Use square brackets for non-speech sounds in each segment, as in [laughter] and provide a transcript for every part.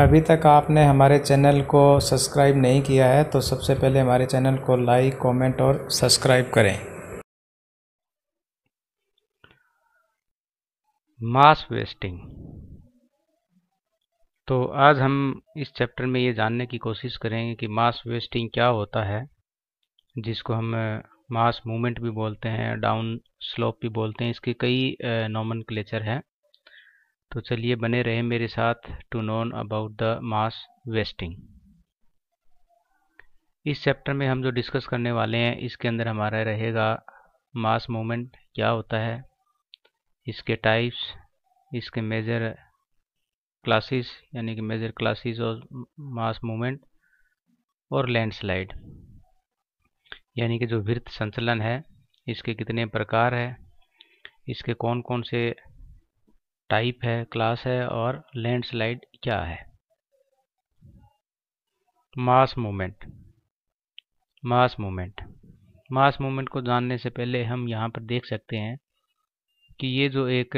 अभी तक आपने हमारे चैनल को सब्सक्राइब नहीं किया है तो सबसे पहले हमारे चैनल को लाइक कमेंट और सब्सक्राइब करें मास वेस्टिंग तो आज हम इस चैप्टर में ये जानने की कोशिश करेंगे कि मास वेस्टिंग क्या होता है जिसको हम मास मूवमेंट भी बोलते हैं डाउन स्लोप भी बोलते हैं इसके कई नॉमन क्लेचर हैं तो चलिए बने रहे मेरे साथ to known about the mass wasting इस चैप्टर में हम जो डिस्कस करने वाले हैं इसके अंदर हमारा रहेगा मास मूवमेंट क्या होता है इसके टाइप्स इसके मेजर क्लासेस यानी कि मेजर क्लासेस और मास मूवमेंट और लैंडस्लाइड यानी कि जो वृत्त संचलन है इसके कितने प्रकार है इसके कौन कौन से टाइप है क्लास है और लैंडस्लाइड क्या है mass moment mass moment mass moment को जानने से पहले हम यहाँ पर देख सकते हैं कि ये जो एक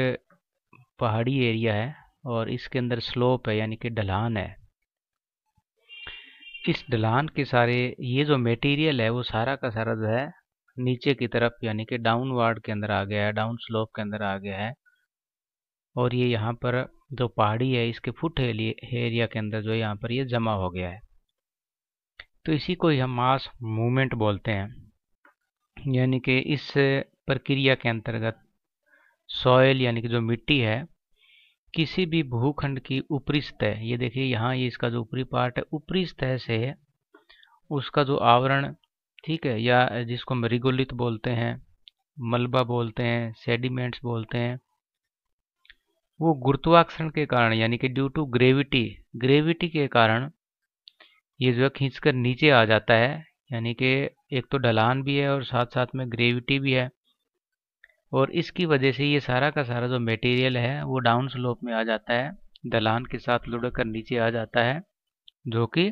पहाड़ी एरिया है और इसके अंदर स्लोप है यानी कि ढलान है इस ढलान के सारे ये जो मटेरियल है वो सारा का सारा जो है नीचे की तरफ यानी कि वार्ड के अंदर आ गया है डाउन स्लोप के अंदर आ गया है और ये यहाँ पर जो पहाड़ी है इसके फुट एरिया के अंदर जो है यहाँ पर ये जमा हो गया है तो इसी को हम मास मूवमेंट बोलते हैं यानी कि इस प्रक्रिया के अंतर्गत सॉयल यानी कि जो मिट्टी है किसी भी भूखंड की ऊपरी सतह ये देखिए यहाँ ये इसका जो ऊपरी पार्ट है ऊपरी सतह से उसका जो आवरण ठीक है या जिसको हम रिगोलित बोलते हैं मलबा बोलते हैं सेडिमेंट्स बोलते हैं वो गुरुत्वाकर्षण के कारण यानी कि ड्यू टू ग्रेविटी ग्रेविटी के कारण ये जो है खींच कर नीचे आ जाता है यानी कि एक तो ढलान भी है और साथ साथ में ग्रेविटी भी है और इसकी वजह से ये सारा का सारा जो मटेरियल है वो डाउन स्लोप में आ जाता है दलान के साथ लुढ़क कर नीचे आ जाता है जो कि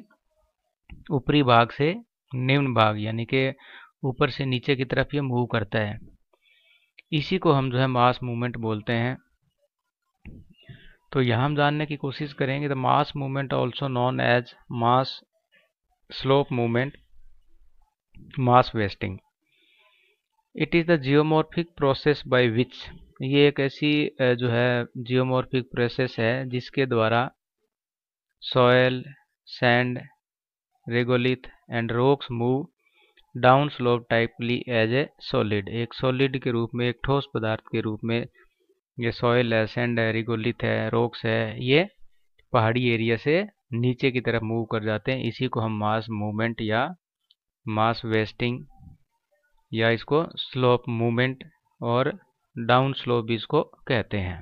ऊपरी भाग से निम्न भाग यानी कि ऊपर से नीचे की तरफ ये मूव करता है इसी को हम जो है मास मूवमेंट बोलते हैं तो यहाँ हम जानने की कोशिश करेंगे the mass movement also known as mass slope movement mass wasting it is the geomorphic process by which ये एक ऐसी जो है जियोमॉर्फिक प्रोसेस है जिसके द्वारा soil sand regolith and rocks move down slope typically as a solid एक solid के रूप में एक ठोस पदार्थ के रूप में ये सॉयल है सेंड है रिगोलिथ है रॉक्स है ये पहाड़ी एरिया से नीचे की तरफ मूव कर जाते हैं इसी को हम मास मूवमेंट या मास वेस्टिंग या इसको स्लोप मूवमेंट और डाउन स्लोप भी इसको कहते हैं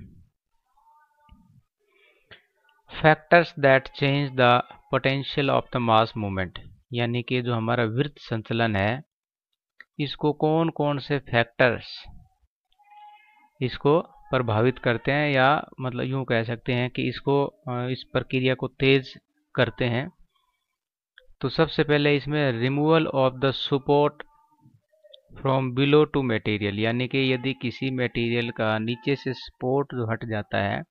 factors that change the potential of the mass movement यानी कि जो हमारा वृत्त संचलन है इसको कौन कौन से फैक्टर्स इसको प्रभावित करते हैं या मतलब यूँ कह सकते हैं कि इसको इस प्रक्रिया को तेज़ करते हैं तो सबसे पहले इसमें removal of the support from below to material यानी कि यदि किसी मटेरियल का नीचे से सपोर्ट जो हट जाता है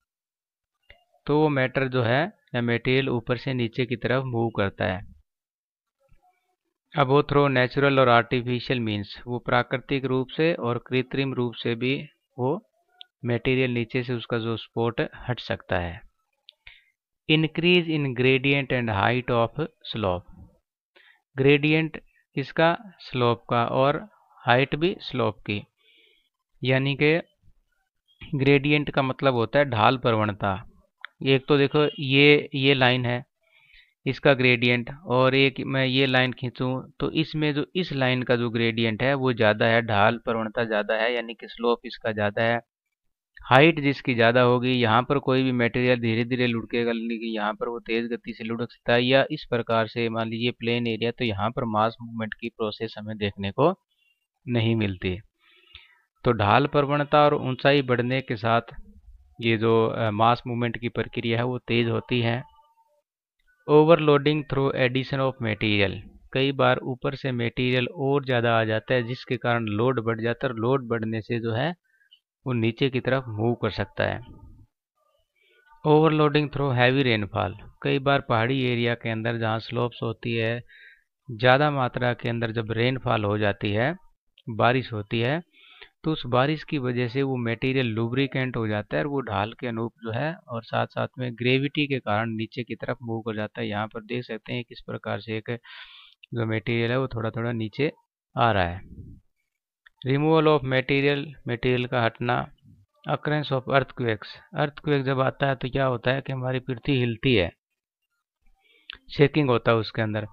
तो वो मैटर जो है या मटेरियल ऊपर से नीचे की तरफ मूव करता है अब वो थ्रो नेचुरल और आर्टिफिशियल मीन्स वो प्राकृतिक रूप से और कृत्रिम रूप से भी वो मटेरियल नीचे से उसका जो स्पोर्ट हट सकता है increase in gradient and height of slope gradient किसका स्लोप का और हाइट भी स्लोप की यानी कि ग्रेडियंट का मतलब होता है ढाल प्रवणता एक तो देखो ये ये लाइन है इसका ग्रेडियंट और एक मैं ये लाइन खींचूं तो इसमें जो इस लाइन का जो ग्रेडियंट है वो ज़्यादा है ढाल प्रवणता ज़्यादा है यानी कि स्लोप इसका ज़्यादा है हाइट जिसकी ज़्यादा होगी यहाँ पर कोई भी मटेरियल धीरे धीरे लुढ़केगा लेकिन यहाँ पर वो तेज़ गति से लुढ़क सकता है या इस प्रकार से मान लीजिए प्लेन एरिया तो यहाँ पर मास मूवमेंट की प्रोसेस हमें देखने को नहीं मिलती तो ढाल प्रवणता और ऊंचाई बढ़ने के साथ ये जो मास मूवमेंट की प्रक्रिया है वो तेज़ होती है overloading through addition of material कई बार ऊपर से मेटीरियल और ज़्यादा आ जाता है जिसके कारण लोड बढ़ जाता है लोड बढ़ने से जो है वो नीचे की तरफ मूव कर सकता है ओवरलोडिंग थ्रू हैवी रेनफॉल कई बार पहाड़ी एरिया के अंदर जहाँ स्लोप्स होती है ज़्यादा मात्रा के अंदर जब रेनफॉल हो जाती है बारिश होती है तो उस बारिश की वजह से वो मटेरियल लुब्रिकेंट हो जाता है और वो ढाल के अनूप जो है और साथ साथ में ग्रेविटी के कारण नीचे की तरफ मूव कर जाता है यहाँ पर देख सकते हैं किस प्रकार से एक जो मटेरियल है वो थोड़ा थोड़ा नीचे आ रहा है रिमूवल ऑफ मटेरियल मटेरियल का हटना अक्रेंस ऑफ अर्थक्वेक्स अर्थक्वेक जब आता है तो क्या होता है कि हमारी पृथ्वी हिलती है शेकिंग होता है उसके अंदर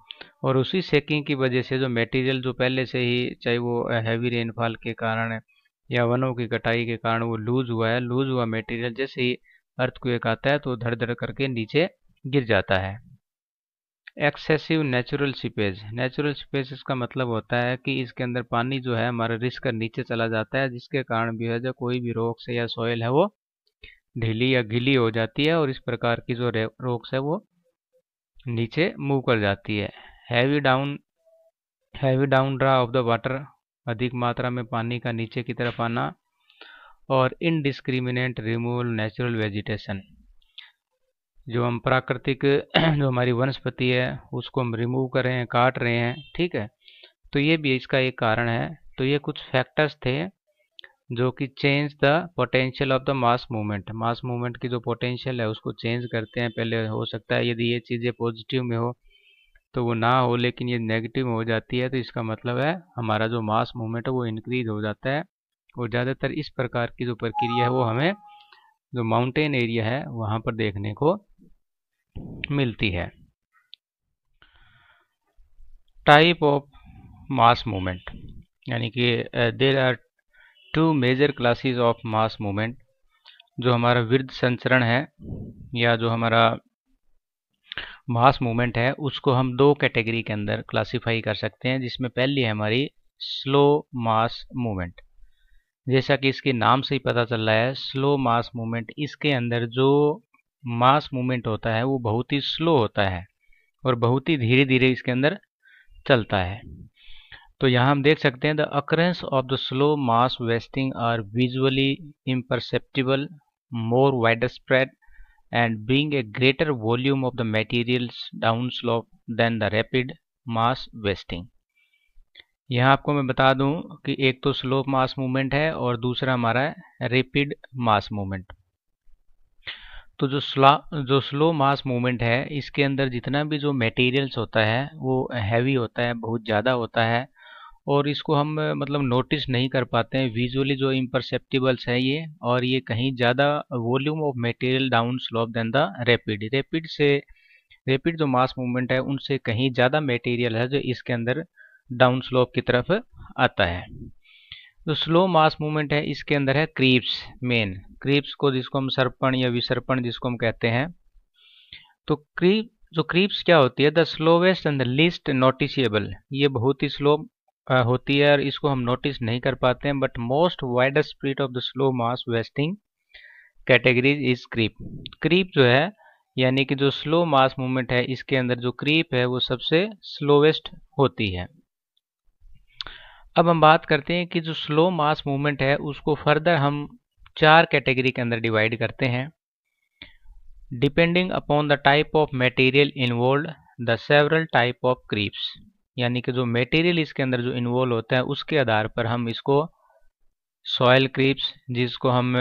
और उसी शेकिंग की वजह से जो मटेरियल जो पहले से ही चाहे वो हैवी रेनफॉल के कारण या वनों की कटाई के कारण वो लूज हुआ है लूज हुआ मटेरियल जैसे ही अर्थक्वेक आता है तो धड़ धड़ करके नीचे गिर जाता है excessive natural seepage natural seepage इसका मतलब होता है कि इसके अंदर पानी जो है हमारा रिस्क का नीचे चला जाता है जिसके कारण भी है जो कोई भी रोक्स या सॉयल है वो ढीली या गीली हो जाती है और इस प्रकार की जो रोक्स है वो नीचे मूव कर जाती है heavy down heavy down draw of the water अधिक मात्रा में पानी का नीचे की तरफ आना और इनडिस्क्रिमिनेंट रिमूवल नेचुरल वेजिटेशन जो हम प्राकृतिक [clears throat] जो हमारी वनस्पति है उसको हम रिमूव कर रहे हैं काट रहे हैं ठीक है तो ये भी इसका एक कारण है तो ये कुछ फैक्टर्स थे जो कि change the potential of the mass movement mass movement की जो पोटेंशियल है उसको चेंज करते हैं पहले हो सकता है यदि ये चीज़ें पॉजिटिव में हो तो वो ना हो लेकिन ये नेगेटिव हो जाती है तो इसका मतलब है हमारा जो मास मूवमेंट है वो इंक्रीज हो जाता है और ज़्यादातर इस प्रकार की जो प्रक्रिया है वो हमें जो माउंटेन एरिया है वहाँ पर देखने को मिलती है टाइप ऑफ मास मूवमेंट यानी कि there are two major classes of mass movement जो हमारा वृद्ध संचरण है या जो हमारा मास मूवमेंट है उसको हम दो कैटेगरी के अंदर क्लासिफाई कर सकते हैं जिसमें पहली है हमारी स्लो मास मूवमेंट जैसा कि इसके नाम से ही पता चल रहा है स्लो मास मूवमेंट इसके अंदर जो मास मूवमेंट होता है वो बहुत ही स्लो होता है और बहुत ही धीरे धीरे इसके अंदर चलता है तो यहाँ हम देख सकते हैं the occurrence of the slow mass wasting are visually imperceptible more wider spread and being a greater volume of the materials down slope than the rapid mass wasting यहाँ आपको मैं बता दूं कि एक तो स्लो मास मूवमेंट है और दूसरा हमारा रेपिड मास मूवमेंट तो जो स्ला जो स्लो मास मूवमेंट है इसके अंदर जितना भी जो मटेरियल्स होता है वो हैवी होता है बहुत ज़्यादा होता है और इसको हम मतलब नोटिस नहीं कर पाते हैं विजुअली जो इम्परसेप्टिबल्स है ये और ये कहीं ज़्यादा volume of material down slope than the rapid rapid से रैपिड जो मास मूवमेंट है उनसे कहीं ज़्यादा मटेरियल है जो इसके अंदर डाउन स्लोप की तरफ आता है जो स्लो मास मूवमेंट है इसके अंदर है क्रीप्स मेन क्रीप्स को जिसको हम सर्पण या विसर्पण जिसको हम कहते हैं तो क्रीप जो क्रीप्स क्या होती है the slowest and the least noticeable ये बहुत ही स्लो होती है और इसको हम नोटिस नहीं कर पाते हैं but most wide spread of the slow mass wasting categories is creep creep जो है यानी कि जो स्लो मास मूवमेंट है इसके अंदर जो क्रीप है वो सबसे स्लोवेस्ट होती है अब हम बात करते हैं कि जो स्लो मास मूवमेंट है उसको फर्दर हम चार कैटेगरी के अंदर डिवाइड करते हैं depending upon the type of material involve the several type of creeps यानी कि जो मटेरियल इसके अंदर जो इन्वॉल्व होता है उसके आधार पर हम इसको सॉयल क्रीप्स जिसको हम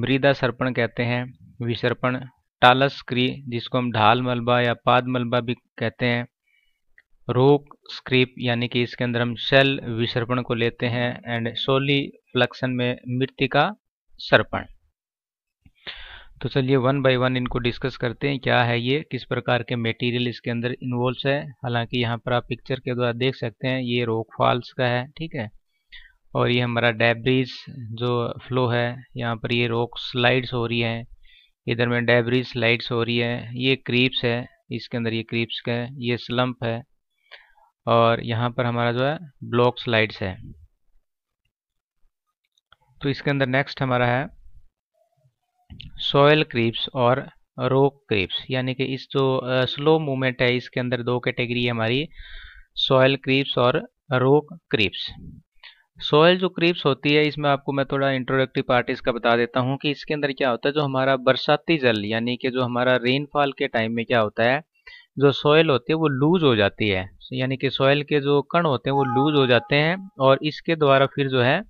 मृदा सर्पण कहते हैं विसर्पण टालस क्री जिसको हम ढाल मलबा या पाद मलबा भी कहते हैं रोक स्क्रिप यानी कि इसके अंदर हम शेल विसर्पण को लेते हैं एंड सोली फ्लक्सन में मृतिका सर्पण तो चलिए वन बाय वन इनको डिस्कस करते हैं क्या है ये किस प्रकार के मटेरियल इसके अंदर इन्वॉल्व है हालांकि यहाँ पर आप पिक्चर के द्वारा देख सकते हैं ये रोक फॉल्स का है ठीक है और ये हमारा डेब्रिज जो फ्लो है यहाँ पर ये रोक स्लाइड्स हो रही है इधर में डेब्रिज स्लाइड्स हो रही है ये क्रीप्स है इसके अंदर ये क्रीप्स का है ये स्लम्प है और यहाँ पर हमारा जो है ब्लॉक स्लाइड्स है तो इसके अंदर नेक्स्ट हमारा है सॉयल क्रीप्स और रोक क्रीप्स यानी कि इस जो स्लो मूवमेंट है इसके अंदर दो कैटेगरी है हमारी सॉयल क्रीप्स और रोक क्रीप्स सॉयल जो क्रीप्स होती है इसमें आपको मैं थोड़ा इंट्रोडक्टिव पार्ट इसका बता देता हूँ कि इसके अंदर क्या होता है जो हमारा बरसाती जल यानी कि जो हमारा रेनफॉल के टाइम में क्या होता है जो सॉयल होती है वो लूज हो जाती है यानी कि सॉयल के जो कण होते हैं वो लूज हो जाते हैं और इसके द्वारा फिर जो है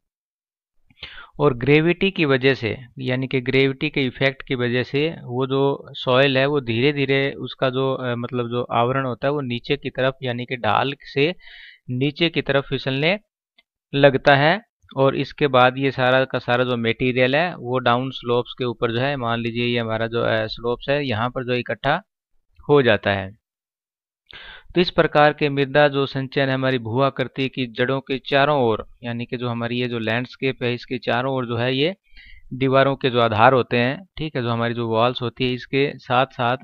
और ग्रेविटी की वजह से यानी कि ग्रेविटी के इफेक्ट की वजह से वो जो सॉयल है वो धीरे धीरे उसका जो मतलब जो आवरण होता है वो नीचे की तरफ यानी कि ढाल से नीचे की तरफ फिसलने लगता है और इसके बाद ये सारा का सारा जो मटेरियल है वो डाउन स्लोप्स के ऊपर जो है मान लीजिए ये हमारा जो स्लोप्स है यहाँ पर जो इकट्ठा हो जाता है तो इस प्रकार के मृदा जो संचयन हमारी भूआ करती की जड़ों के चारों ओर यानी कि जो हमारी ये जो लैंडस्केप है इसके चारों ओर जो है ये दीवारों के जो आधार होते हैं ठीक है जो हमारी जो वॉल्स होती है इसके साथ साथ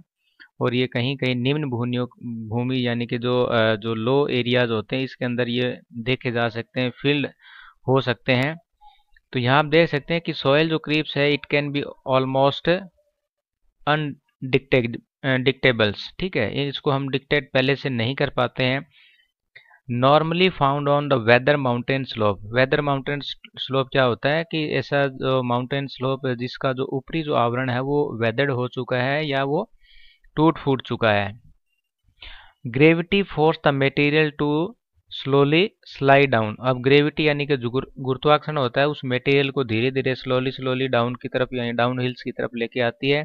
और ये कहीं कहीं निम्न भूमियों भूमि यानी कि जो जो लो एरियाज होते हैं इसके अंदर ये देखे जा सकते हैं फील्ड हो सकते हैं तो यहाँ आप देख सकते हैं कि सॉयल जो क्रीप्स है it can be almost undetect detectables ठीक है इसको हम डिक्टेट पहले से नहीं कर पाते हैं normally found on the weather mountain slope weather mountain slope क्या होता है कि ऐसा जो माउंटेन स्लोप जिसका जो ऊपरी जो आवरण है वो वेदर्ड हो चुका है या वो टूट फूट चुका है gravity force the material to slowly slide down अब ग्रेविटी यानी कि जो गुरुत्वाकर्षण होता है उस मटेरियल को धीरे धीरे स्लोली स्लोली डाउन की तरफ यानी डाउन हिल्स की तरफ लेके आती है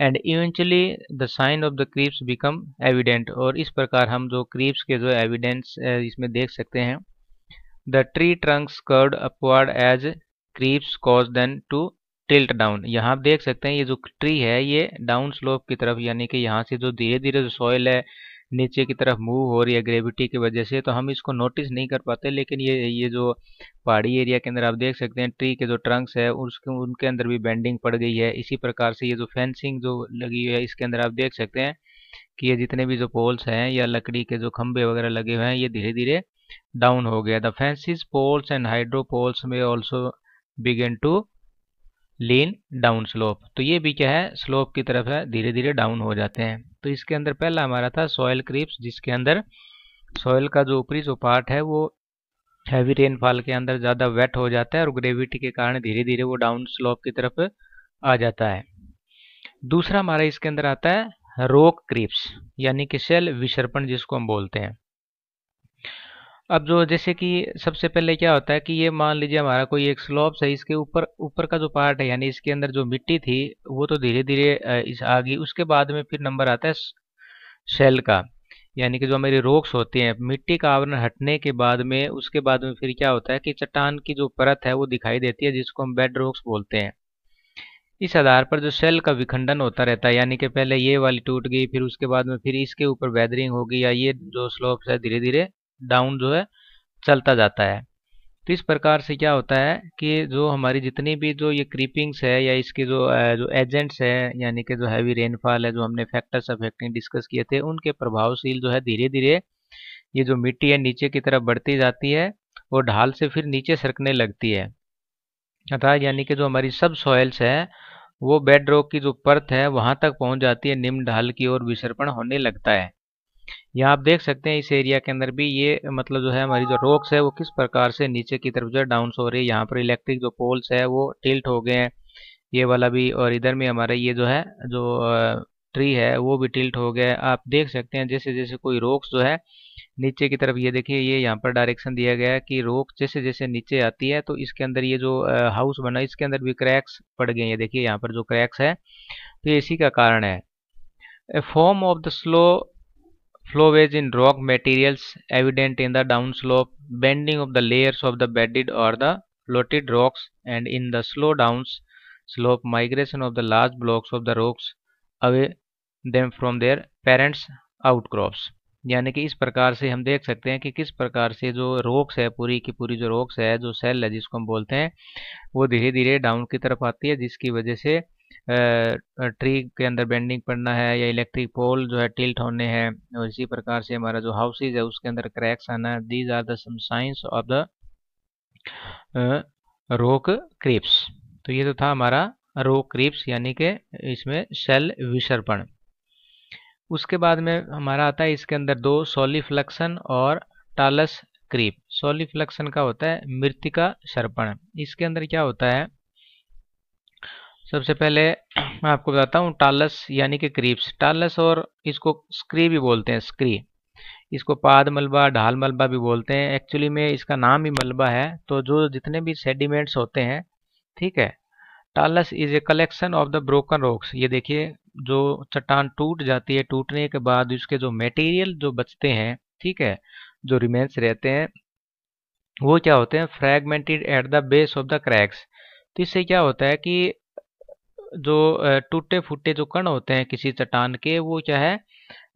and eventually the sign of the creeps become evident और इस प्रकार हम जो क्रीप्स के जो एविडेंस इसमें देख सकते हैं the tree trunks curved upward as creeps cause them to tilt down यहाँ आप देख सकते हैं ये जो ट्री है ये डाउन स्लोप की तरफ यानी कि यहाँ से जो धीरे धीरे जो सॉइल है नीचे की तरफ मूव हो रही है ग्रेविटी की वजह से तो हम इसको नोटिस नहीं कर पाते लेकिन ये ये जो पहाड़ी एरिया के अंदर आप देख सकते हैं ट्री के जो ट्रंक्स है उसके उनके अंदर भी बेंडिंग पड़ गई है इसी प्रकार से ये जो फेंसिंग जो लगी हुई है इसके अंदर आप देख सकते हैं कि ये जितने भी जो पोल्स हैं या लकड़ी के जो खंभे वगैरह लगे हुए हैं ये धीरे धीरे डाउन हो गया the fences poles and hydro poles may also begin to lean down slope तो ये भी क्या है स्लोप की तरफ है धीरे धीरे डाउन हो जाते हैं तो इसके अंदर पहला हमारा था सॉयल क्रिप्स जिसके अंदर सॉयल का जो ऊपरी जो पार्ट है वो हैवी रेनफॉल के अंदर ज़्यादा वेट हो जाता है और ग्रेविटी के कारण धीरे धीरे वो डाउन स्लोप की तरफ आ जाता है दूसरा हमारा इसके अंदर आता है रोक क्रिप्स यानी कि सेल विसर्पण जिसको हम बोलते हैं अब जो जैसे कि सबसे पहले क्या होता है कि ये मान लीजिए हमारा कोई एक स्लॉप्स है इसके ऊपर ऊपर का जो पार्ट है यानी इसके अंदर जो मिट्टी थी वो तो धीरे धीरे इस आ गई उसके बाद में फिर नंबर आता है शेल का यानी कि जो हमारी रोक्स होते हैं मिट्टी का आवरण हटने के बाद में उसके बाद में फिर क्या होता है कि चट्टान की जो परत है वो दिखाई देती है जिसको हम बेड रोक्स बोलते हैं इस आधार पर जो सेल का विखंडन होता रहता है यानी कि पहले ये वाली टूट गई फिर उसके बाद में फिर इसके ऊपर वेदरिंग होगी या ये जो स्लोप्स है धीरे धीरे डाउन जो है चलता जाता है तो इस प्रकार से क्या होता है कि जो हमारी जितनी भी जो ये क्रीपिंग्स है या इसके जो जो एजेंट्स हैं यानी कि जो हैवी रेनफॉल है जो हमने फैक्टर्स अफेक्टिंग डिस्कस किए थे उनके प्रभावशील जो है धीरे धीरे ये जो मिट्टी है नीचे की तरफ बढ़ती जाती है और ढाल से फिर नीचे सरकने लगती है अर्थात यानी कि जो हमारी सब सॉयल्स है वो बेड रॉक की जो परत है वहाँ तक पहुँच जाती है निम्न ढाल की ओर विसर्पण होने लगता है यहाँ आप देख सकते हैं इस एरिया के अंदर भी ये मतलब जो है हमारी जो रॉक्स है वो किस प्रकार से नीचे की तरफ जो है डाउन हो रही है यहाँ पर इलेक्ट्रिक जो पोल्स है वो टिल्ट हो गए हैं ये वाला भी और इधर में हमारा ये जो है जो ट्री है वो भी टिल्ट हो गया आप देख सकते हैं जैसे जैसे कोई रोक्स जो है नीचे की तरफ ये देखिए ये यहाँ पर डायरेक्शन दिया गया है कि रोक जैसे जैसे नीचे आती है तो इसके अंदर ये जो हाउस बना इसके अंदर भी क्रैक्स पड़ गए ये देखिए यहाँ पर जो क्रैक्स है तो इसी का कारण है form of the slow Flowways in rock materials evident in the downslope, bending of the layers of the bedded or the floated rocks and in the slow downs slope migration of the large blocks of the rocks away them from their parents outcrops. यानी कि इस प्रकार से हम देख सकते हैं कि किस प्रकार से जो रोक्स है पूरी की पूरी जो रोक्स है जो सेल है जिसको हम बोलते हैं वो धीरे धीरे डाउन की तरफ आती है जिसकी वजह से ट्री के अंदर बेंडिंग पड़ना है या इलेक्ट्रिक पोल जो है टिल्ट होने हैं और इसी प्रकार से हमारा जो हाउसेज है उसके अंदर क्रैक्स आना है दीज आर दाइंस signs of the rock creeps तो ये तो था हमारा रोक क्रिप्स यानी कि इसमें सेल विसर्पण उसके बाद में हमारा आता है इसके अंदर दो सोलिफ्लक्सन और टालस क्रीप सोलिफ्लक्सन का होता है मृतिका सर्पण इसके अंदर क्या होता है सबसे पहले [clears throat] मैं आपको बताता हूँ टालस यानी कि क्रीप्स टालस और इसको स्क्री भी बोलते हैं स्क्री इसको पाद मलबा ढाल मलबा भी बोलते हैं एक्चुअली में इसका नाम ही मलबा है तो जो जितने भी सेडिमेंट्स होते हैं ठीक है talus is a collection of the broken rocks ये देखिए जो चट्टान टूट जाती है टूटने के बाद उसके जो मटेरियल जो बचते हैं ठीक है जो रिमेन्स रहते हैं वो क्या होते हैं fragmented at the base of the cracks तो इससे क्या होता है कि जो टूटे फूटे जो कण होते हैं किसी चट्टान के वो क्या है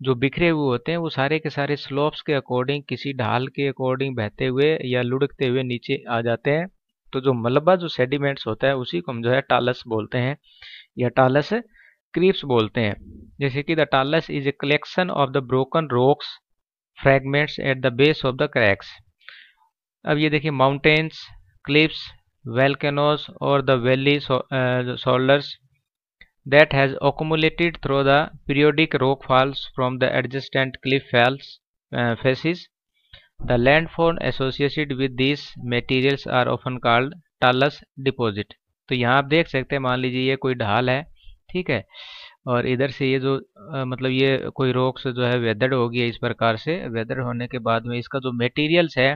जो बिखरे हुए होते हैं वो सारे के सारे स्लोप्स के अकॉर्डिंग किसी ढाल के अकॉर्डिंग बहते हुए या लुढ़कते हुए नीचे आ जाते हैं तो जो मलबा जो सेडिमेंट्स होता है उसी को हम जो है टालस बोलते हैं या टालस क्रीप्स बोलते हैं जैसे कि the talus is a collection of the broken rocks fragments at the base of the cracks अब ये देखिए माउंटेन्स क्लिप्स वेलकेनोज और the valley shoulders that has accumulated through the periodic rock falls from the adjacent cliff falls uh, faces. The landform associated with these materials are often called talus deposit. तो यहाँ आप देख सकते हैं मान लीजिए ये कोई ढाल है ठीक है और इधर से ये जो आ, मतलब ये कोई रोक से जो है वेदर हो गया इस प्रकार से वेदर होने के बाद में इसका जो मटेरियल्स है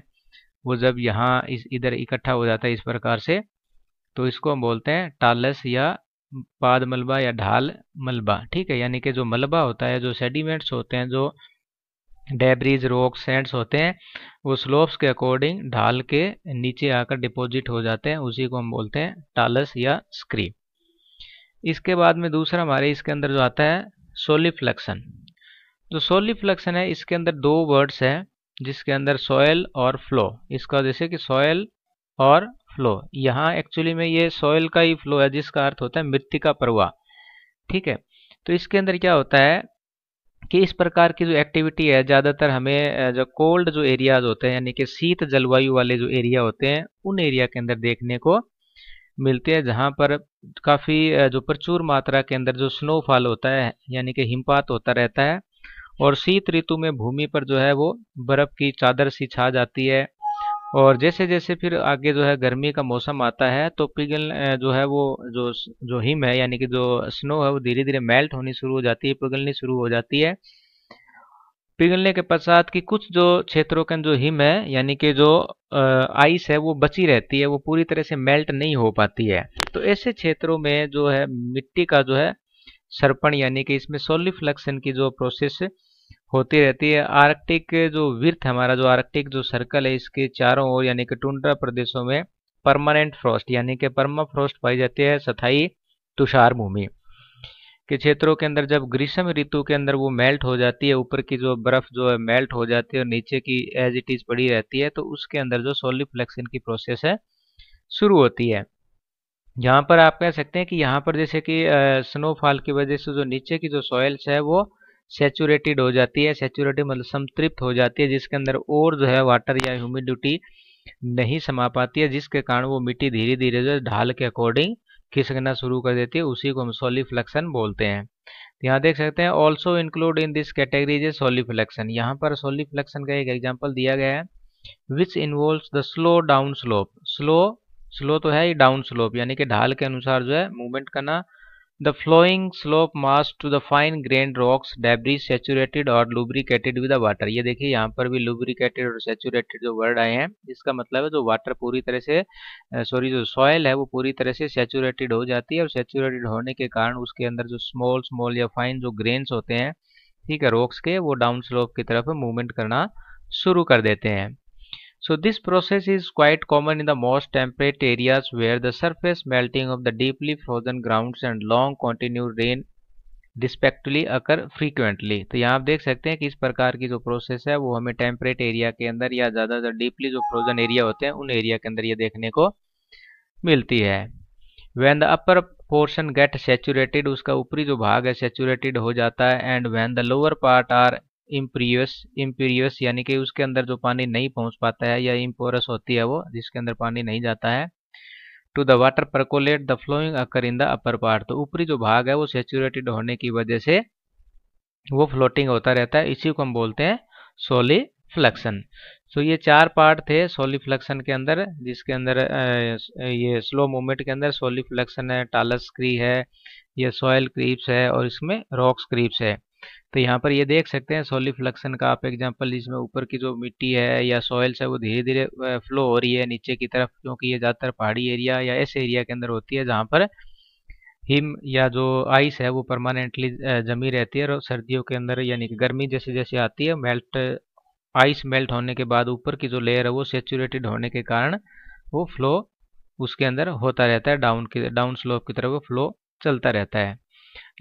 वो जब यहाँ इस इधर इकट्ठा हो जाता है इस प्रकार से तो इसको हम बोलते हैं टालस या पाद मलबा या ढाल मलबा ठीक है यानी कि जो मलबा होता है जो सेडिमेंट्स होते हैं जो डेब्रीज रॉक सेंड्स होते हैं वो स्लोप्स के अकॉर्डिंग ढाल के नीचे आकर डिपॉजिट हो जाते हैं उसी को हम बोलते हैं टालस या स्क्रीप इसके बाद में दूसरा हमारे इसके अंदर जो आता है सोलिफ्लक्शन जो सोलिफ्लक्शन है इसके अंदर दो वर्ड्स हैं जिसके अंदर सॉयल और फ्लो इसका जैसे कि सॉयल और फ्लो यहाँ एक्चुअली में ये सॉयल का ही फ्लो है जिसका अर्थ होता है मृत्यु का प्रवाह ठीक है तो इसके अंदर क्या होता है कि इस प्रकार की जो एक्टिविटी है ज़्यादातर हमें जो कोल्ड जो एरियाज होते हैं यानी कि शीत जलवायु वाले जो एरिया होते हैं उन एरिया के अंदर देखने को मिलते हैं जहाँ पर काफ़ी जो प्रचुर मात्रा के अंदर जो स्नोफॉल होता है यानी कि हिमपात होता रहता है और शीत ऋतु में भूमि पर जो है वो बर्फ़ की चादर सी छा जाती है और जैसे जैसे फिर आगे जो है गर्मी का मौसम आता है तो पिघल जो है वो जो जो हिम है यानी कि जो स्नो है वो धीरे धीरे मेल्ट होनी शुरू हो जाती है पिघलनी शुरू हो जाती है पिघलने के पश्चात की कुछ जो क्षेत्रों के जो हिम है यानी कि जो आइस है वो बची रहती है वो पूरी तरह से मेल्ट नहीं हो पाती है तो ऐसे क्षेत्रों में जो है मिट्टी का जो है सरपण यानी कि इसमें सोलिफ्लक्शन की जो प्रोसेस होती रहती है आर्कटिक जो विर्थ हमारा जो आर्कटिक जो सर्कल है इसके चारों ओर यानी कि टुंड्रा प्रदेशों में परमानेंट फ्रॉस्ट यानी कि परमा फ्रॉस्ट पाई जाती है सथाई तुषार भूमि के क्षेत्रों के अंदर जब ग्रीष्म ऋतु के अंदर वो मेल्ट हो जाती है ऊपर की जो बर्फ जो है मेल्ट हो जाती है और नीचे की एज इट इज पड़ी रहती है तो उसके अंदर जो सोलिफ्लेक्शन की प्रोसेस है शुरू होती है यहाँ पर आप कह सकते हैं कि यहाँ पर जैसे कि स्नोफॉल की वजह से जो नीचे की जो सॉइल्स है वो सेचूरेटेड हो जाती है सेचूरेटेड मतलब संतृप्त हो जाती है जिसके अंदर और जो है वाटर या ह्यूमिडिटी नहीं समा पाती है जिसके कारण वो मिट्टी धीरे धीरे जो ढाल के अकॉर्डिंग खिसकना शुरू कर देती है उसी को हम सोलिफ्लेक्शन बोलते हैं तो यहाँ देख सकते हैं also include in this category is solifluction यहाँ पर सोलिफ्लेक्शन का एक एग्जाम्पल दिया गया है which involve the slow down slope slow slow तो है ही डाउन स्लोप यानी कि ढाल के अनुसार जो है मूवमेंट करना The flowing slope mass to the fine grained rocks, debris saturated or lubricated with the water. ये देखिए यहाँ पर भी lubricated और saturated जो वर्ड आए हैं इसका मतलब है जो वाटर पूरी तरह से सॉरी जो सॉयल है वो पूरी तरह से सैचुरेटेड हो जाती है और सेचुरेटेड होने के कारण उसके अंदर जो स्मॉल स्मॉल या फाइन जो ग्रेन्स होते हैं ठीक है रॉक्स के वो डाउन स्लोप की तरफ मूवमेंट करना शुरू कर देते हैं So this process is quite common in the most temperate areas where the surface melting of the deeply frozen grounds and long continued rain respectively occur frequently तो यहाँ आप देख सकते हैं कि इस प्रकार की जो प्रोसेस है वो हमें टेम्परेट एरिया के अंदर या ज़्यादा डीपली जो फ्रोजन एरिया होते हैं उन एरिया के अंदर ये देखने को मिलती है when the upper portion get saturated उसका ऊपरी जो भाग है सेचुरेटेड हो जाता है and when the lower part are impervious impervious यानी कि उसके अंदर जो पानी नहीं पहुंच पाता है या इम्पोरस होती है वो जिसके अंदर पानी नहीं जाता है to the water percolate the flowing occur in the upper part तो ऊपरी जो भाग है वो सेचुरेटेड होने की वजह से वो फ्लोटिंग होता रहता है इसी को हम बोलते हैं सोली फ्लक्शन सो ये चार पार्ट थे सोलिफ्लक्शन के अंदर जिसके अंदर ये स्लो मूवमेंट के अंदर सोलिफ्लक्शन है टालस क्री है ये सॉयल क्रीप्स है और इसमें रॉक्स क्रीप्स है तो यहाँ पर ये देख सकते हैं सोलिफ्लक्शन का आप एग्जांपल जिसमें ऊपर की जो मिट्टी है या सॉयल्स है वो धीरे धीरे फ्लो हो रही है नीचे की तरफ क्योंकि ये ज़्यादातर पहाड़ी एरिया या ऐसे एरिया के अंदर होती है जहाँ पर हिम या जो आइस है वो परमानेंटली जमी रहती है और सर्दियों के अंदर यानी कि गर्मी जैसे जैसे आती है मेल्ट आइस मेल्ट होने के बाद ऊपर की जो लेयर है वो सेचुरेटेड होने के कारण वो फ्लो उसके अंदर होता रहता है डाउन की डाउन स्लोप की तरफ वो फ्लो चलता रहता है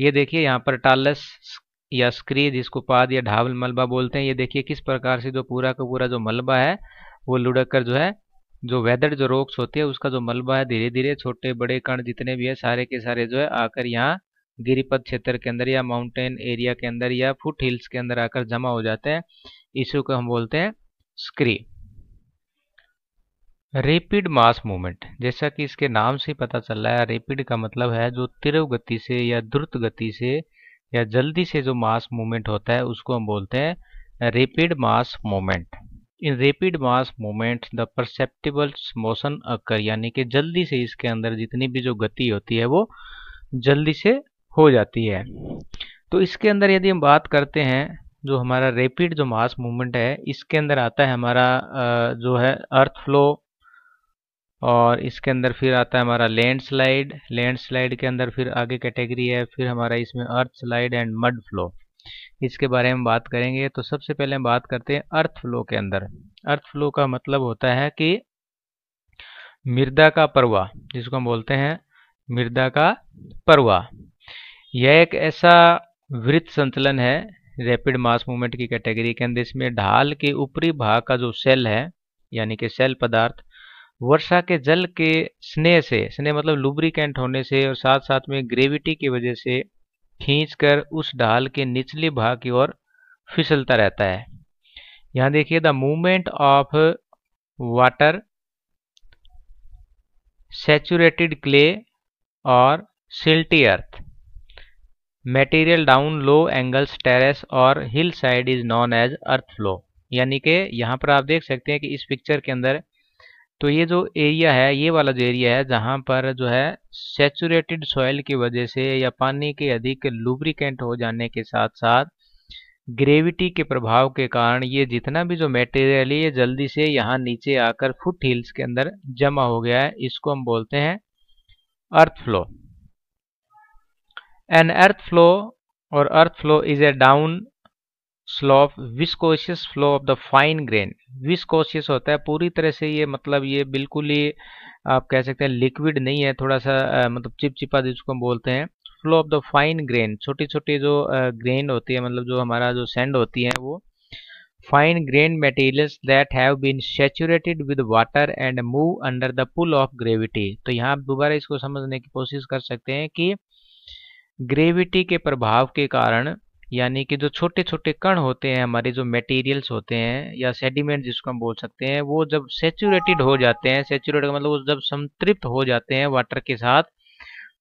ये देखिए यहाँ पर टालस या स्क्री जिसको पाद या ढावल मलबा बोलते हैं ये देखिए किस प्रकार से जो पूरा का पूरा जो मलबा है वो लुढ़क कर जो है जो वेदर जो रोक्स होते हैं उसका जो मलबा है धीरे धीरे छोटे बड़े कण जितने भी है सारे के सारे जो है आकर यहाँ गिरिपथ क्षेत्र के अंदर या माउंटेन एरिया के अंदर या फुट हिल्स के अंदर आकर जमा हो जाते हैं इसी को हम बोलते हैं स्क्री रेपिड मास मूवमेंट जैसा कि इसके नाम से पता चल रहा है रेपिड का मतलब है जो तीव्र गति से या द्रुत गति से या जल्दी से जो मास मूवमेंट होता है उसको हम बोलते हैं rapid mass movement in rapid mass movement the perceptible motion occur यानी कि जल्दी से इसके अंदर जितनी भी जो गति होती है वो जल्दी से हो जाती है तो इसके अंदर यदि हम बात करते हैं जो हमारा रेपिड जो मास मूवमेंट है इसके अंदर आता है हमारा जो है अर्थ फ्लो और इसके अंदर फिर आता है हमारा लैंड स्लाइड लैंड स्लाइड के अंदर फिर आगे कैटेगरी है फिर हमारा इसमें earth slide and mud flow इसके बारे में बात करेंगे तो सबसे पहले हम बात करते हैं अर्थ फ्लो के अंदर अर्थ फ्लो का मतलब होता है कि मृदा का परवा जिसको हम बोलते हैं मृदा का परवा यह एक ऐसा वृत्त संचलन है रैपिड मास मूवमेंट की कैटेगरी के अंदर इसमें ढाल के ऊपरी भाग का जो सेल है यानी कि सेल पदार्थ वर्षा के जल के स्नेह से स्नेह मतलब लुब्रिकेंट होने से और साथ साथ में ग्रेविटी की वजह से खींचकर उस ढाल के निचले भाग की ओर फिसलता रहता है यहां देखिए the movement of water saturated clay और silty earth material down low angles terrace और hill side is known as earth flow यानी कि यहाँ पर आप देख सकते हैं कि इस पिक्चर के अंदर तो ये जो एरिया है ये वाला जो एरिया है जहाँ पर जो है सेचुरेटेड सॉइल की वजह से या पानी के अधिक लुब्रिकेंट हो जाने के साथ साथ ग्रेविटी के प्रभाव के कारण ये जितना भी जो मेटेरियल है ये जल्दी से यहाँ नीचे आकर फुट हिल्स के अंदर जमा हो गया है इसको हम बोलते हैं earth flow an earth flow और earth flow is a down slow of viscous flow of the fine grain viscous होता है पूरी तरह से ये मतलब ये बिल्कुल ही आप कह सकते हैं लिक्विड नहीं है थोड़ा सा मतलब चिपचिपा जिसको हम बोलते हैं flow of the fine grain छोटी छोटी जो ग्रेन होती है मतलब जो हमारा जो सेंड होती है वो fine grain materials that have been saturated with water and move under the pull of gravity तो यहाँ आप दोबारा इसको समझने की कोशिश कर सकते हैं कि ग्रेविटी के प्रभाव के कारण यानी कि जो छोटे छोटे कण होते हैं हमारे जो मटेरियल्स होते हैं या सेडिमेंट जिसको हम बोल सकते हैं वो जब सेचुरेटेड हो जाते हैं सेचुरेटेड मतलब वो जब संतृप्त हो जाते हैं वाटर के साथ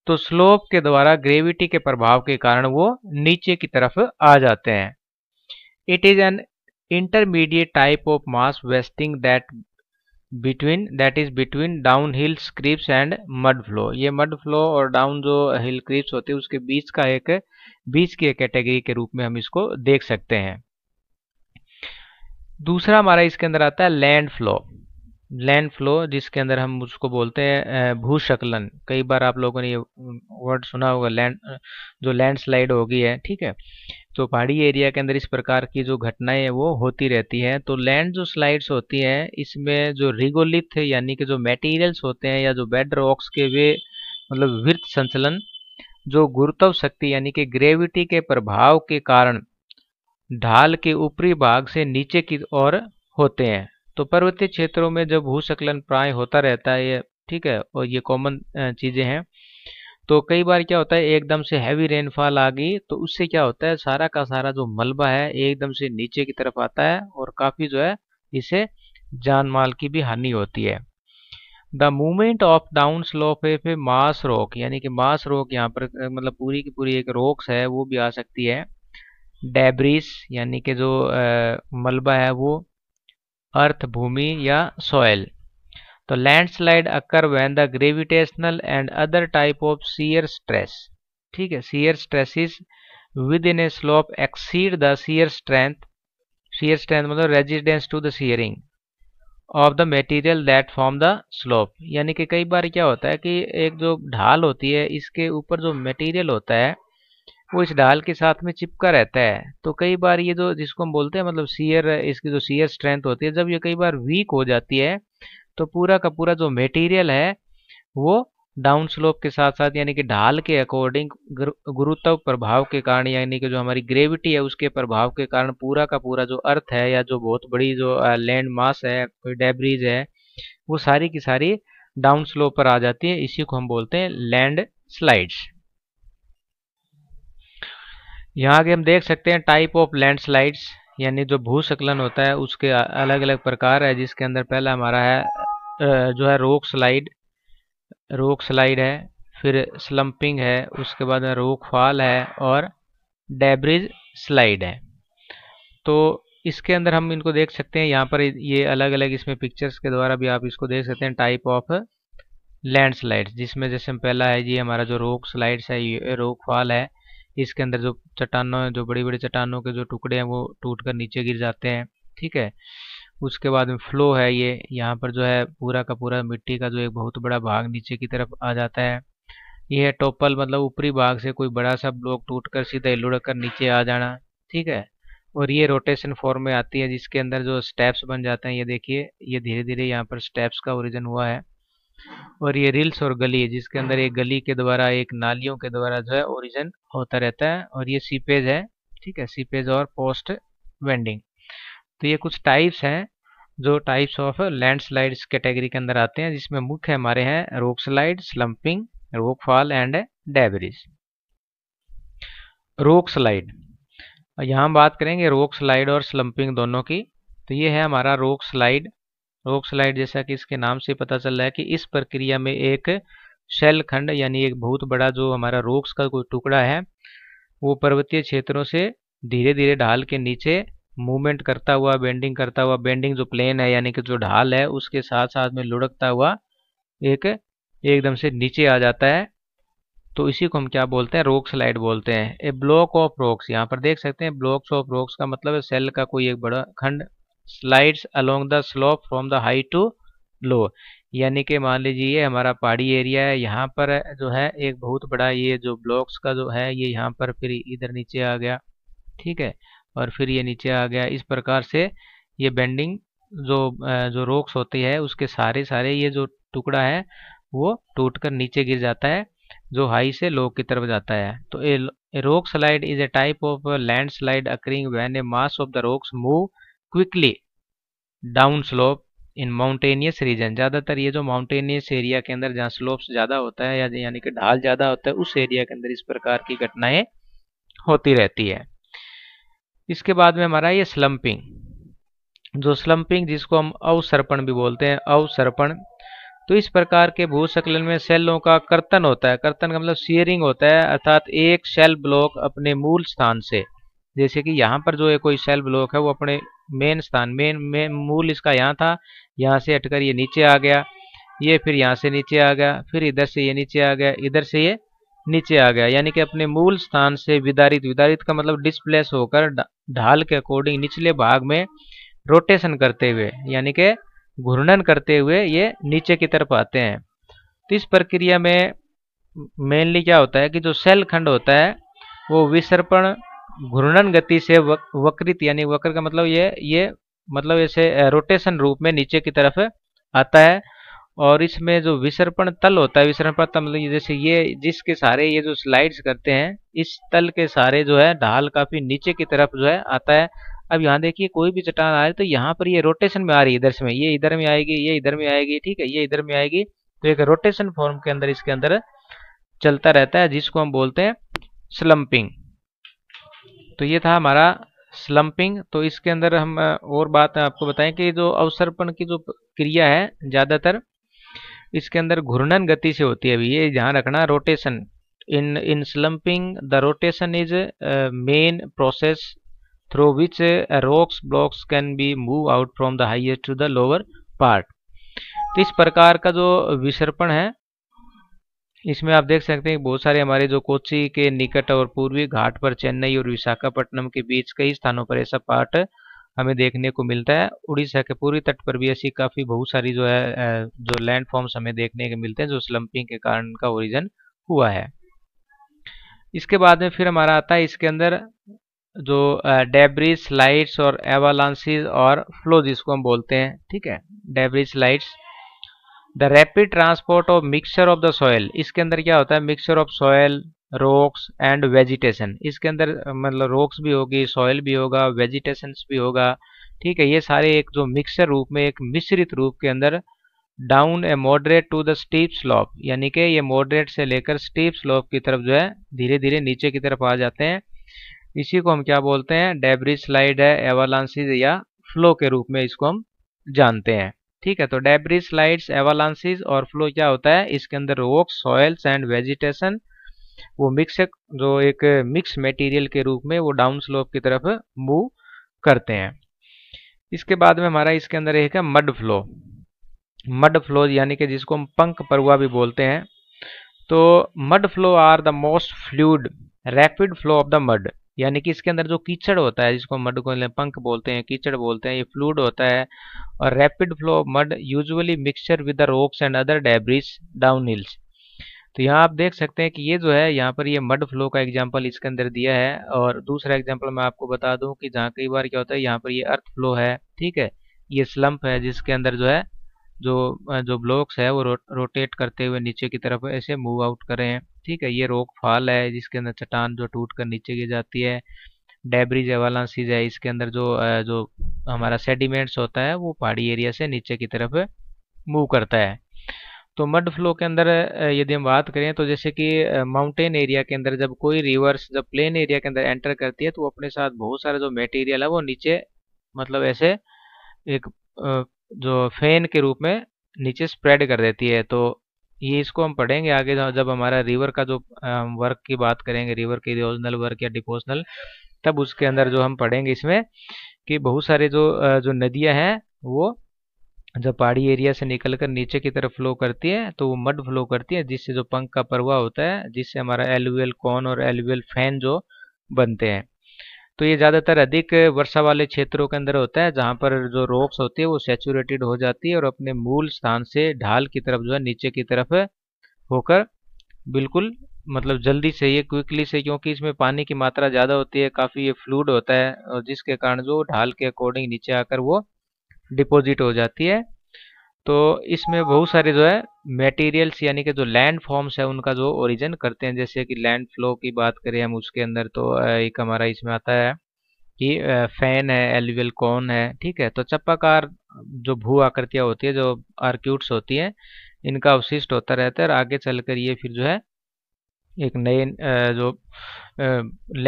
तो स्लोप के द्वारा ग्रेविटी के प्रभाव के कारण वो नीचे की तरफ आ जाते हैं it is an intermediate type of mass wasting that between that is between down hill creeps and mud flow ये मड फ्लो और डाउन जो हिल क्रिप्स होते हैं उसके बीच का एक बीच की एक कैटेगरी के रूप में हम इसको देख सकते हैं दूसरा हमारा इसके अंदर आता है लैंड फ्लो लैंड फ्लो जिसके अंदर हम उसको बोलते हैं भूशकलन कई बार आप लोगों ने ये वर्ड सुना होगा लैंड जो लैंड स्लाइड होगी है ठीक है तो पहाड़ी एरिया के अंदर इस प्रकार की जो घटनाएं हैं वो होती रहती हैं तो लैंड जो स्लाइड्स होती हैं इसमें जो रिगोलिथ यानी कि जो मटेरियल्स होते हैं या जो बेड रॉक्स के वे मतलब वृत्त संचलन जो गुरुत्व शक्ति यानी कि ग्रेविटी के प्रभाव के कारण ढाल के ऊपरी भाग से नीचे की ओर होते हैं तो पर्वतीय क्षेत्रों में जब भूसकलन प्राय होता रहता है ये ठीक है और ये कॉमन चीज़ें हैं तो कई बार क्या होता है एकदम से हैवी रेनफॉल आ गई तो उससे क्या होता है सारा का सारा जो मलबा है एकदम से नीचे की तरफ आता है और काफ़ी जो है इसे जान माल की भी हानि होती है the movement of down slope a mass rock यानी कि मास रॉक यहाँ पर मतलब पूरी की पूरी एक रॉक्स है वो भी आ सकती है डेब्रिस यानी कि जो मलबा है वो अर्थ भूमि या सॉयल तो landslide occur when the gravitational and other type of shear stress ठीक है shear is within a slope exceed the shear strength shear strength मतलब resistance to the shearing of the material that form the slope यानी कि कई बार क्या होता है कि एक जो ढाल होती है इसके ऊपर जो मेटीरियल होता है वो इस ढाल के साथ में चिपका रहता है तो कई बार ये जो जिसको हम बोलते हैं मतलब सीयर इसकी जो सीयर स्ट्रेंथ होती है जब ये कई बार वीक हो जाती है तो पूरा का पूरा जो मटेरियल है वो डाउन स्लोप के साथ साथ यानी कि ढाल के अकॉर्डिंग गुरुत्व प्रभाव के कारण यानी कि जो हमारी ग्रेविटी है उसके प्रभाव के कारण पूरा का पूरा जो अर्थ है या जो बहुत बड़ी जो लैंड मास है कोई डेब्रीज है वो सारी की सारी डाउन स्लोप पर आ जाती है इसी को हम बोलते हैं लैंड स्लाइड्स यहाँ के हम देख सकते हैं टाइप ऑफ लैंडस्लाइड्स यानी जो भूस्खलन होता है उसके अलग अलग प्रकार है जिसके अंदर पहला हमारा है जो है रोक स्लाइड रोक स्लाइड है फिर स्लम्पिंग है उसके बाद रोक फॉल है और डेब्रिज स्लाइड है तो इसके अंदर हम इनको देख सकते हैं यहाँ पर ये अलग अलग इसमें पिक्चर्स के द्वारा भी आप इसको देख सकते हैं टाइप ऑफ लैंडस्लाइड्स जिसमें जैसे पहला है ये हमारा जो रोक स्लाइड्स है ये रोक फॉल है इसके अंदर जो चट्टानों जो बड़ी बड़ी चट्टानों के जो टुकड़े हैं वो टूट कर नीचे गिर जाते हैं ठीक है उसके बाद में फ्लो है ये यहाँ पर जो है पूरा का पूरा मिट्टी का जो एक बहुत बड़ा भाग नीचे की तरफ आ जाता है यह है टोपल मतलब ऊपरी भाग से कोई बड़ा सा ब्लॉक टूट कर सीधा लुढ़क कर नीचे आ जाना ठीक है और ये रोटेशन फॉर्म में आती है जिसके अंदर जो स्टेप्स बन जाते हैं ये देखिए ये धीरे धीरे यहाँ पर स्टेप्स का ओरिजन हुआ है और ये रिल्स और गली है जिसके अंदर एक गली के द्वारा एक नालियों के द्वारा जो है ओरिजन होता रहता है और ये सीपेज है ठीक है सीपेज और पोस्ट वेंडिंग तो ये कुछ टाइप्स हैं जो टाइप्स ऑफ लैंडस्लाइड्स कैटेगरी के अंदर आते हैं जिसमें मुख्य हमारे हैं rock slide slumping rockfall and debris rock slide यहाँ बात करेंगे रोक स्लाइड और स्लम्पिंग दोनों की तो ये है हमारा रोक स्लाइड रोक स्लाइड जैसा कि इसके नाम से पता चल रहा है कि इस प्रक्रिया में एक शैल खंड यानी एक बहुत बड़ा जो हमारा रोक्स का कोई टुकड़ा है वो पर्वतीय क्षेत्रों से धीरे धीरे ढाल के नीचे मूवमेंट करता हुआ बेंडिंग करता हुआ बेंडिंग जो प्लेन है यानी कि जो ढाल है उसके साथ साथ में लुढ़कता हुआ एक एकदम से नीचे आ जाता है तो इसी को हम क्या बोलते हैं रोक स्लाइड बोलते हैं ए ब्लॉक ऑफ रॉक्स यहाँ पर देख सकते हैं ब्लॉक्स ऑफ रॉक्स का मतलब है सेल का कोई एक बड़ा खंड slides along the slope from the high to low यानी कि मान लीजिए ये हमारा पहाड़ी एरिया है यहाँ पर जो है एक बहुत बड़ा ये जो ब्लॉक्स का जो है ये यहाँ पर फिर इधर नीचे आ गया ठीक है और फिर ये नीचे आ गया इस प्रकार से ये बेंडिंग जो जो रोक्स होती है उसके सारे सारे ये जो टुकड़ा है वो टूट कर नीचे गिर जाता है जो हाई से लो की तरफ जाता है तो a, a rock slide is a type of landslide occurring when a mass of the rocks move quickly down slope in mountainous region ज़्यादातर ये जो माउंटेनियस एरिया के अंदर जहाँ स्लोप्स ज़्यादा होता है या यानी कि ढाल ज़्यादा होता है उस एरिया के अंदर इस प्रकार की घटनाएं होती रहती है इसके बाद में हमारा ये स्लम्पिंग जो स्लम्पिंग जिसको हम अवसर्पण भी बोलते हैं अवसर्पण तो इस प्रकार के भूसकलन में सेलों का कर्तन होता है कर्तन का मतलब सियरिंग होता है अर्थात एक सेल ब्लॉक अपने मूल स्थान से जैसे कि यहाँ पर जो है कोई सेल ब्लॉक है वो अपने मेन स्थान मेन मेन मूल इसका यहाँ था यहाँ से हटकर ये नीचे आ गया ये फिर यहाँ से नीचे आ गया फिर इधर से ये नीचे आ गया इधर से ये नीचे आ गया यानी कि अपने मूल स्थान से विदारित विदारित का मतलब डिस्प्लेस होकर ढाल के अकॉर्डिंग निचले भाग में रोटेशन करते हुए यानी कि घूर्णन करते हुए ये नीचे की तरफ आते हैं तो इस प्रक्रिया में मेनली क्या होता है कि जो सेल खंड होता है वो विसर्पण घूर्णन गति से वक, वक्रित यानी वक्र का मतलब ये ये मतलब ऐसे रोटेशन रूप में नीचे की तरफ आता है और इसमें जो विसर्पण तल होता है विसर्पण तल मतलब जैसे ये जिसके सारे ये जो स्लाइड्स करते हैं इस तल के सारे जो है ढाल काफी नीचे की तरफ जो है आता है अब यहाँ देखिए कोई भी चट्टान आ रही तो यहाँ पर ये रोटेशन में आ रही है इधर से ये इधर में आएगी ये इधर में आएगी ठीक है ये इधर में आएगी तो एक रोटेशन फॉर्म के अंदर इसके अंदर चलता रहता है जिसको हम बोलते हैं स्लम्पिंग तो ये था हमारा स्लम्पिंग तो इसके अंदर हम और बात आपको बताएं कि जो अवसर्पण की जो क्रिया है ज़्यादातर इसके अंदर घूर्णन गति से होती है अभी ये ध्यान रखना rotation in in slumping the rotation is main process through which rocks blocks can be move out from the highest to the lower part तो इस प्रकार का जो विसर्पण है इसमें आप देख सकते हैं बहुत सारे हमारे जो कोची के निकट और पूर्वी घाट पर चेन्नई और विशाखापट्टनम के बीच कई स्थानों पर ऐसा पाट हमें देखने को मिलता है उड़ीसा के पूर्वी तट पर भी ऐसी काफ़ी बहुत सारी जो है जो लैंड फॉर्म्स हमें देखने को मिलते हैं जो स्लम्पिंग के कारण का ओरिजन हुआ है इसके बाद में फिर हमारा आता है इसके अंदर जो डेब्रिज लाइट्स और एवालांसिस और फ्लो जिसको हम बोलते हैं ठीक है debris lights the rapid transport of mixture of the soil इसके अंदर क्या होता है mixture of soil rocks and vegetation इसके अंदर मतलब रोक्स भी होगी सॉयल भी होगा वेजिटेशन भी होगा ठीक है ये सारे एक जो मिक्सचर रूप में एक मिश्रित रूप के अंदर down a moderate to the steep slope यानी कि ये मॉडरेट से लेकर स्टीप स्लॉप की तरफ जो है धीरे धीरे नीचे की तरफ आ जाते हैं इसी को हम क्या बोलते हैं डेबरी स्लाइड है एवालांसिस या फ्लो के रूप में इसको हम जानते हैं ठीक है तो डेब्री स्लाइड एवालांसिस और फ्लो क्या होता है इसके अंदर रोक सॉयल्स एंड वेजिटेशन वो मिक्स जो एक मिक्स मटेरियल के रूप में वो डाउन स्लोप की तरफ मूव करते हैं इसके बाद में हमारा इसके अंदर एक है मड फ्लो मड फ्लो यानी कि जिसको हम पंख परुआ भी बोलते हैं तो mud flow are the most fluid rapid flow of the mud यानी कि इसके अंदर जो कीचड़ होता है जिसको मड को पंख बोलते हैं कीचड़ बोलते हैं ये फ्लूड होता है और rapid flow mud usually mixture with the rocks and other debris down hills तो यहाँ आप देख सकते हैं कि ये जो है यहाँ पर ये मड फ्लो का एग्जाम्पल इसके अंदर दिया है और दूसरा एग्जाम्पल मैं आपको बता दूँ कि जहाँ कई बार क्या होता है यहाँ पर ये अर्थ फ्लो है ठीक है ये स्लम्प है जिसके अंदर जो है जो जो ब्लॉक्स है वो रो, रोटेट करते हुए नीचे की तरफ ऐसे मूव आउट करें ठीक है ये रोक फाल है जिसके अंदर चट्टान जो टूट कर नीचे गिर जाती है डेबरीज एवालांसीज है इसके अंदर जो जो हमारा सेडिमेंट्स होता है वो पहाड़ी एरिया से नीचे की तरफ मूव करता है तो मड फ्लो के अंदर यदि हम बात करें तो जैसे कि माउंटेन एरिया के अंदर जब कोई रिवर्स जब प्लेन एरिया के अंदर एंटर करती है तो वो अपने साथ बहुत सारे जो मटेरियल है वो नीचे मतलब ऐसे एक जो फैन के रूप में नीचे स्प्रेड कर देती है तो ये इसको हम पढ़ेंगे आगे जब हमारा रिवर का जो वर्क की बात करेंगे रिवर के रिओजनल वर्क या डिपोजनल तब उसके अंदर जो हम पढ़ेंगे इसमें कि बहुत सारे जो जो नदियां हैं वो जब पहाड़ी एरिया से निकलकर नीचे की तरफ फ्लो करती है तो वो मड फ्लो करती है जिससे जो पंख का परवाह होता है जिससे हमारा एलुअल कॉन और एलुएल फैन जो बनते हैं तो ये ज़्यादातर अधिक वर्षा वाले क्षेत्रों के अंदर होता है जहाँ पर जो रॉक्स होती है वो सेचुरेटेड हो जाती है और अपने मूल स्थान से ढाल की तरफ जो है नीचे की तरफ होकर बिल्कुल मतलब जल्दी से ये क्विकली से क्योंकि इसमें पानी की मात्रा ज़्यादा होती है काफ़ी ये फ्लूड होता है और जिसके कारण जो ढाल के अकॉर्डिंग नीचे आकर वो डिपोजिट हो जाती है तो इसमें बहुत सारे जो है मटेरियल्स यानी कि जो लैंड फॉर्म्स है उनका जो ओरिजिन करते हैं जैसे कि लैंड फ्लो की बात करें हम उसके अंदर तो एक हमारा इसमें आता है कि फैन है एलुअल कॉन है ठीक है तो चप्पाकार जो भू आकृतियाँ होती है जो आर्क्यूट्स होती हैं इनका अवशिष्ट होता रहता है और आगे चलकर ये फिर जो है एक नए जो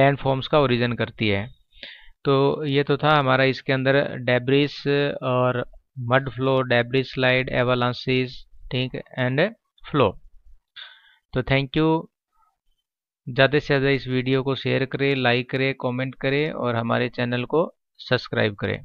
लैंड फॉर्म्स का ओरिजन करती है तो ये तो था हमारा इसके अंदर डेब्रिस और mud flow debris slide avalanches ठीक एंड फ्लो तो थैंक यू ज़्यादा से ज़्यादा इस वीडियो को शेयर करें लाइक करें कमेंट करें और हमारे चैनल को सब्सक्राइब करें